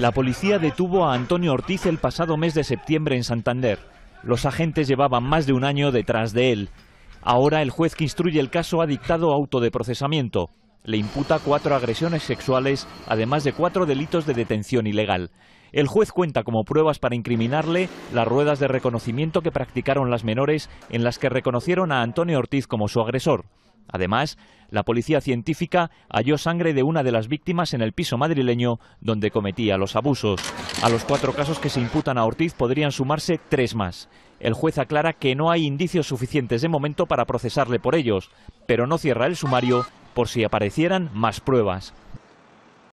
La policía detuvo a Antonio Ortiz el pasado mes de septiembre en Santander. Los agentes llevaban más de un año detrás de él. Ahora el juez que instruye el caso ha dictado auto de procesamiento. Le imputa cuatro agresiones sexuales, además de cuatro delitos de detención ilegal. El juez cuenta como pruebas para incriminarle las ruedas de reconocimiento que practicaron las menores en las que reconocieron a Antonio Ortiz como su agresor. Además, la policía científica halló sangre de una de las víctimas en el piso madrileño donde cometía los abusos. A los cuatro casos que se imputan a Ortiz podrían sumarse tres más. El juez aclara que no hay indicios suficientes de momento para procesarle por ellos, pero no cierra el sumario por si aparecieran más pruebas.